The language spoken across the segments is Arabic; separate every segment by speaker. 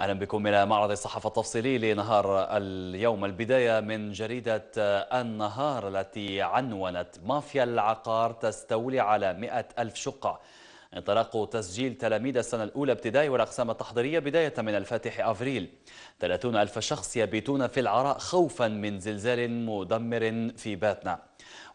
Speaker 1: أهلا بكم إلى معرض الصحافة التفصيلي لنهار اليوم البداية من جريدة النهار التي عنونت مافيا العقار تستولي على مئة ألف شقة انطلاق تسجيل تلاميذ السنة الأولى ابتدائي والأقسام التحضيرية بداية من الفاتح أفريل 30 ألف شخص يبيتون في العراء خوفا من زلزال مدمر في باتنا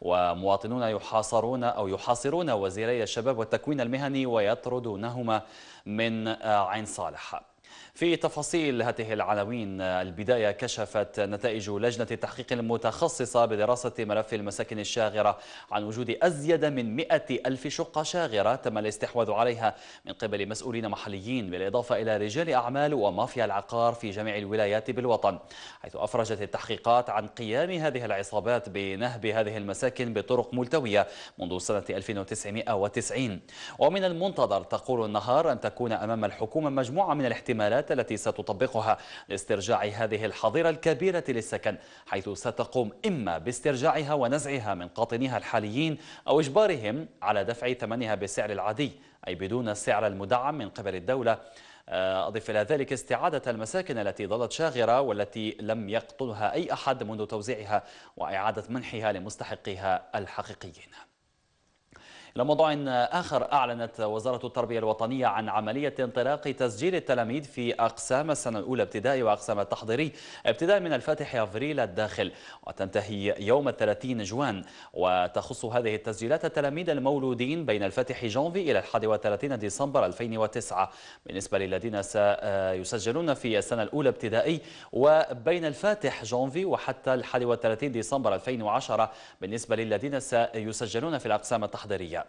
Speaker 1: ومواطنون يحاصرون أو يحاصرون وزيري الشباب والتكوين المهني ويطردونهما من عين صالح في تفاصيل هذه العناوين البداية كشفت نتائج لجنة التحقيق المتخصصة بدراسة ملف المساكن الشاغرة عن وجود أزيد من مئة ألف شقة شاغرة تم الاستحواذ عليها من قبل مسؤولين محليين بالإضافة إلى رجال أعمال ومافيا العقار في جميع الولايات بالوطن حيث أفرجت التحقيقات عن قيام هذه العصابات بنهب هذه المساكن بطرق ملتوية منذ سنة 1990 ومن المنتظر تقول النهار أن تكون أمام الحكومة مجموعة من الاحتمالات الإجراءات التي ستطبقها لاسترجاع هذه الحظيرة الكبيرة للسكن حيث ستقوم إما باسترجاعها ونزعها من قاطنيها الحاليين أو إجبارهم على دفع ثمنها بالسعر العادي أي بدون السعر المدعم من قبل الدولة آه، أضف إلى ذلك استعادة المساكن التي ظلت شاغرة والتي لم يقطنها أي أحد منذ توزيعها وإعادة منحها لمستحقيها الحقيقيين إلى موضوع آخر أعلنت وزارة التربية الوطنية عن عملية انطلاق تسجيل التلاميذ في أقسام السنة الأولى ابتدائي وأقسام التحضيري ابتداء من الفاتح أفريل الداخل وتنتهي يوم 30 جوان وتخص هذه التسجيلات التلاميذ المولودين بين الفاتح جانفي إلى 31 ديسمبر 2009 بالنسبة للذين سيسجلون في السنة الأولى ابتدائي وبين الفاتح جانفي وحتى 31 ديسمبر 2010 بالنسبة للذين سيسجلون في الأقسام التحضيرية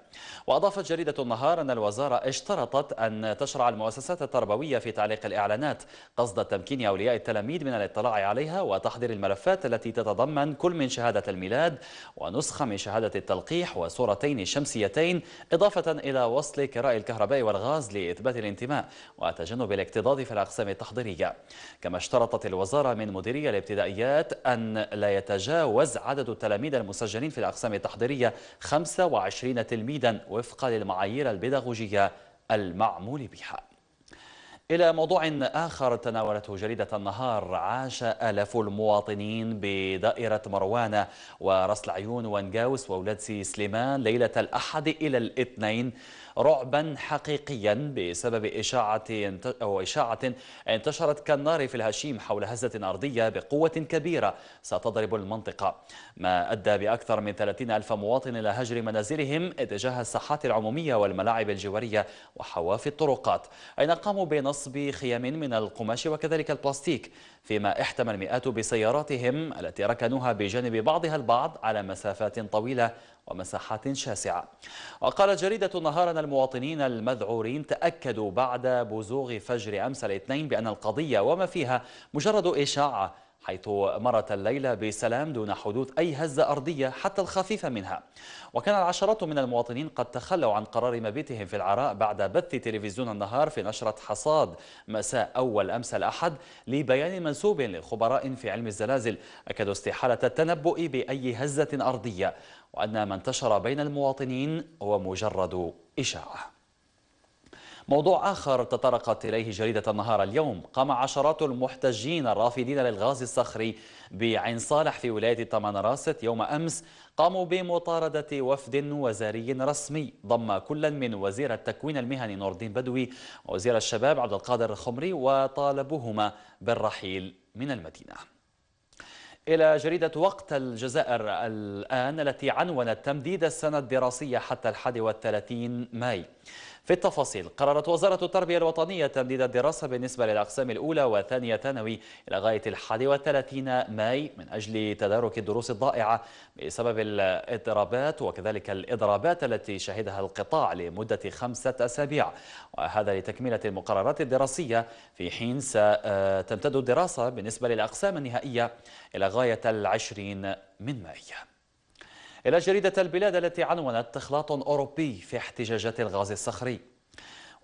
Speaker 1: وأضافت جريدة النهار أن الوزارة اشترطت أن تشرع المؤسسات التربوية في تعليق الإعلانات قصد تمكين أولياء التلاميذ من الاطلاع عليها وتحضير الملفات التي تتضمن كل من شهادة الميلاد ونسخة من شهادة التلقيح وصورتين شمسيتين إضافة إلى وصل كراء الكهرباء والغاز لإثبات الانتماء وتجنب الاكتضاض في الأقسام التحضيرية كما اشترطت الوزارة من مديرية الابتدائيات أن لا يتجاوز عدد التلاميذ المسجلين في الأقسام التحضيرية 25 تلميذ تلميذا وفقا للمعايير البيداغوجية المعمول بها إلى موضوع آخر تناولته جريدة النهار عاش آلاف المواطنين بدائرة مروانة ورسل عيون وانجاوس سي سليمان ليلة الأحد إلى الاثنين رعبا حقيقيا بسبب إشاعة أو إشاعة انتشرت كالنار في الهشيم حول هزة أرضية بقوة كبيرة ستضرب المنطقة ما أدى بأكثر من 30 ألف مواطن إلى هجر منازلهم اتجاه الساحات العمومية والملاعب الجوارية وحواف الطرقات أين قاموا بنصر نصب خيام من القماش وكذلك البلاستيك فيما احتمى المئات بسياراتهم التي ركنوها بجانب بعضها البعض على مسافات طويلة ومساحات شاسعة وقالت جريدة نهارنا المواطنين المذعورين تأكدوا بعد بزوغ فجر أمس الاثنين بأن القضية وما فيها مجرد إشاعة حيث مرت الليلة بسلام دون حدوث أي هزة أرضية حتى الخفيفة منها وكان العشرات من المواطنين قد تخلوا عن قرار مبيتهم في العراء بعد بث تلفزيون النهار في نشرة حصاد مساء أول أمس الأحد لبيان منسوب للخبراء في علم الزلازل أكدوا استحالة التنبؤ بأي هزة أرضية وأن ما انتشر بين المواطنين هو مجرد إشاعة موضوع آخر تطرقت إليه جريدة النهار اليوم قام عشرات المحتجين الرافدين للغاز الصخري بعين صالح في ولاية طمنراست يوم أمس قاموا بمطاردة وفد وزاري رسمي ضم كلا من وزير التكوين المهني نور الدين بدوي ووزير الشباب عبد القادر الخمري وطالبوهما بالرحيل من المدينة إلى جريدة وقت الجزائر الآن التي عنونت تمديد السنة الدراسية حتى الحادي والثلاثين في التفاصيل قررت وزارة التربية الوطنية تمديد الدراسة بالنسبة للأقسام الأولى والثانية ثانوي إلى غاية الحادي والثلاثين ماي من أجل تدارك الدروس الضائعة بسبب الاضطرابات وكذلك الإضرابات التي شهدها القطاع لمدة خمسة أسابيع وهذا لتكملة المقررات الدراسية في حين ستمتد الدراسة بالنسبة للأقسام النهائية إلى غاية العشرين من ماي إلى جريدة البلاد التي عنونت تخلاط أوروبي في احتجاجات الغاز الصخري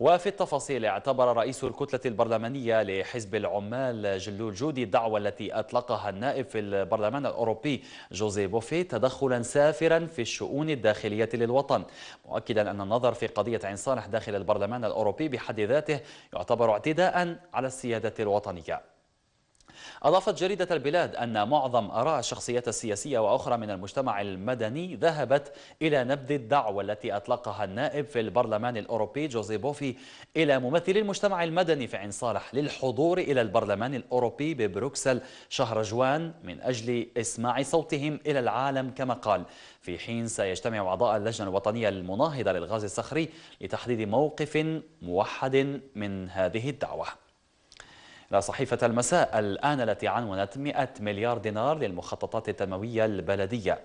Speaker 1: وفي التفاصيل اعتبر رئيس الكتلة البرلمانية لحزب العمال جلول جودي الدعوة التي أطلقها النائب في البرلمان الأوروبي جوزي بوفي تدخلا سافرا في الشؤون الداخلية للوطن مؤكدا أن النظر في قضية عين صالح داخل البرلمان الأوروبي بحد ذاته يعتبر اعتداء على السيادة الوطنية أضافت جريدة البلاد أن معظم آراء الشخصيات السياسية وأخرى من المجتمع المدني ذهبت إلى نبذ الدعوة التي أطلقها النائب في البرلمان الأوروبي جوزي بوفي إلى ممثلي المجتمع المدني في عين صالح للحضور إلى البرلمان الأوروبي ببروكسل شهر جوان من أجل إسماع صوتهم إلى العالم كما قال في حين سيجتمع أعضاء اللجنة الوطنية المناهضة للغاز الصخري لتحديد موقف موحد من هذه الدعوة صحيفة المساء الآن التي عنونت 100 مليار دينار للمخططات التنموية البلدية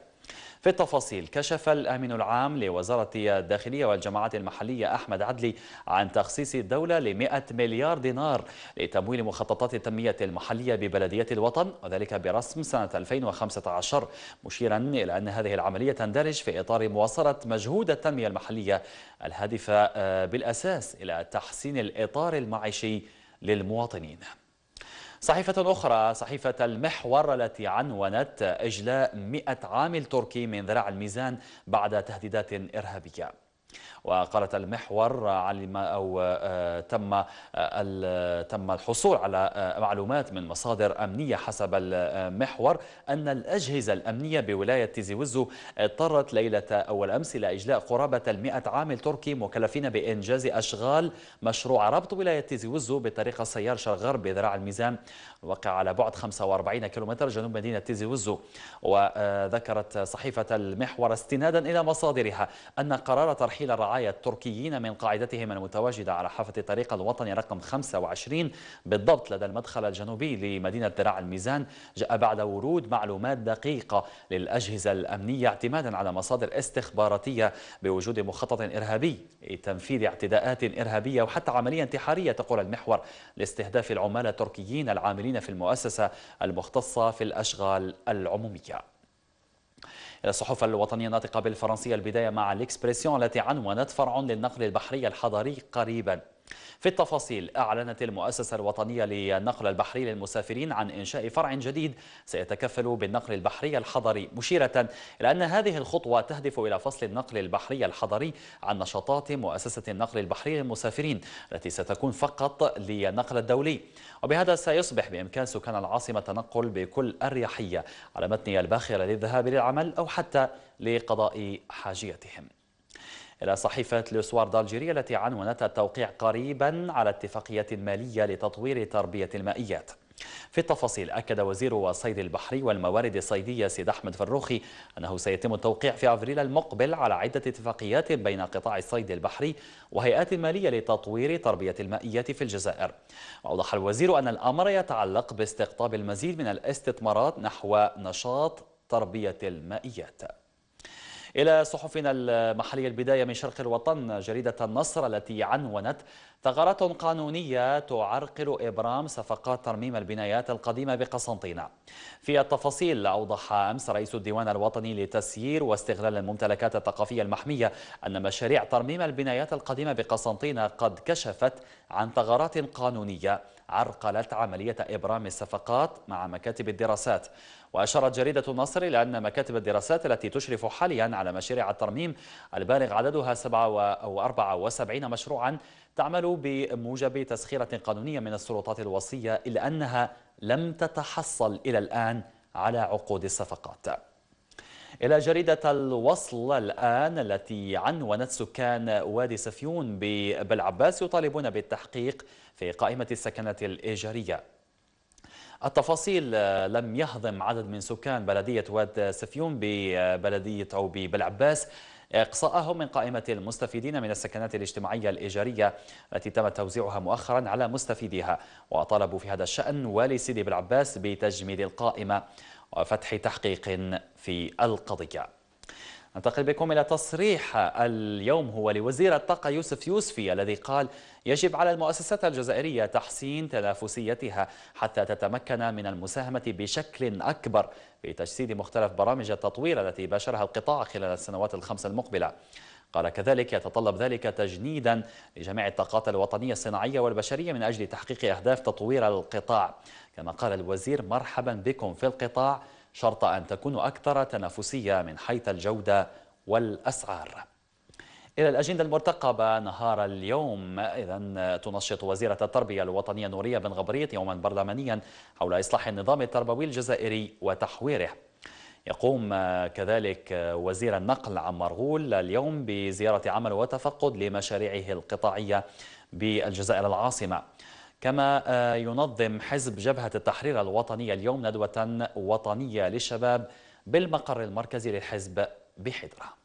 Speaker 1: في التفاصيل كشف الأمين العام لوزارة الداخلية والجماعات المحلية أحمد عدلي عن تخصيص الدولة ل 100 مليار دينار لتمويل مخططات التنمية المحلية ببلدية الوطن وذلك برسم سنة 2015 مشيرا إلى أن هذه العملية تندرج في إطار مواصلة مجهود التنمية المحلية الهادفة آه، بالأساس إلى تحسين الإطار المعيشي للمواطنين صحيفة أخرى صحيفة المحور التي عنونت إجلاء مئة عامل تركي من ذراع الميزان بعد تهديدات إرهابية وقالت المحور علم او آه، تم آه، تم الحصول على آه، معلومات من مصادر امنيه حسب المحور ان الاجهزه الامنيه بولايه تيزي وزو اضطرت ليله اول امس الى اجلاء قرابه ال عامل تركي مكلفين بانجاز اشغال مشروع ربط ولايه تيزي وزو بطريق السيار شرق غرب بذراع الميزان وقع على بعد 45 كيلومتر جنوب مدينه تيزي وزو وذكرت صحيفه المحور استنادا الى مصادرها ان قرار ترحيل رحيل الرعايا التركيين من قاعدتهم المتواجدة على حافة الطريق الوطني رقم 25 بالضبط لدى المدخل الجنوبي لمدينة درع الميزان جاء بعد ورود معلومات دقيقة للأجهزة الأمنية اعتمادا على مصادر استخباراتية بوجود مخطط إرهابي لتنفيذ اعتداءات إرهابية وحتى عملية انتحارية تقول المحور لاستهداف العمال التركيين العاملين في المؤسسة المختصة في الأشغال العمومية الصحف الوطنية الناطقة بالفرنسية البداية مع الإكسبريسيون التي عنونت فرع للنقل البحري الحضري قريبا في التفاصيل أعلنت المؤسسة الوطنية للنقل البحري للمسافرين عن إنشاء فرع جديد سيتكفل بالنقل البحري الحضري مشيرة إلى أن هذه الخطوة تهدف إلى فصل النقل البحري الحضري عن نشاطات مؤسسة النقل البحري للمسافرين التي ستكون فقط للنقل الدولي وبهذا سيصبح بإمكان سكان العاصمة التنقل بكل أريحية على متن الباخرة للذهاب للعمل أو حتى لقضاء حاجيتهم إلى صحيفة لوسوار دالجيري التي عنونت التوقيع قريبا على اتفاقية مالية لتطوير تربية المائيات في التفاصيل أكد وزير الصيد البحري والموارد الصيدية سيد أحمد فروخي أنه سيتم التوقيع في أفريل المقبل على عدة اتفاقيات بين قطاع الصيد البحري وهيئات مالية لتطوير تربية المائيات في الجزائر وأوضح الوزير أن الأمر يتعلق باستقطاب المزيد من الاستثمارات نحو نشاط تربية المائيات إلى صحفنا المحلية البداية من شرق الوطن جريدة النصر التي عنونت ثغرات قانونية تعرقل إبرام صفقات ترميم البنايات القديمة بقسنطينة في التفاصيل أوضح أمس رئيس الديوان الوطني لتسيير واستغلال الممتلكات الثقافية المحمية أن مشاريع ترميم البنايات القديمة بقسنطينة قد كشفت عن ثغرات قانونية عرقلت عملية إبرام الصفقات مع مكاتب الدراسات وأشارت جريدة النصر إلى أن مكاتب الدراسات التي تشرف حاليا على مشاريع الترميم البالغ عددها 74 مشروعا تعمل بموجب تسخيرة قانونية من السلطات الوصية إلا أنها لم تتحصل إلى الآن على عقود الصفقات إلى جريدة الوصل الآن التي عنونت سكان وادي سفيون ببلعباس يطالبون بالتحقيق في قائمة السكنة الإيجارية التفاصيل آه، لم يهضم عدد من سكان بلدية واد سفيون ببلدية أو ببلعباس إقصاءهم من قائمة المستفيدين من السكنات الاجتماعية الإيجارية التي تم توزيعها مؤخرا على مستفيديها وطالبوا في هذا الشأن والي سيدي بالعباس بتجميد القائمة وفتح تحقيق في القضية ننتقل بكم إلى تصريح اليوم هو لوزير الطاقة يوسف يوسفي الذي قال يجب على المؤسسات الجزائرية تحسين تنافسيتها حتى تتمكن من المساهمة بشكل أكبر في تجسيد مختلف برامج التطوير التي باشرها القطاع خلال السنوات الخمس المقبلة قال كذلك يتطلب ذلك تجنيدا لجميع الطاقات الوطنية الصناعية والبشرية من أجل تحقيق أهداف تطوير القطاع كما قال الوزير مرحبا بكم في القطاع شرط أن تكون أكثر تنافسية من حيث الجودة والأسعار إلى الأجندة المرتقبة نهار اليوم إذا تنشط وزيرة التربية الوطنية نورية بن غبريت يوما برلمانيا حول إصلاح النظام التربوي الجزائري وتحويره يقوم كذلك وزير النقل عمار غول اليوم بزيارة عمل وتفقد لمشاريعه القطاعية بالجزائر العاصمة كما آه، ينظم حزب جبهة التحرير الوطني اليوم ندوة وطنية للشباب بالمقر المركزي للحزب بحضره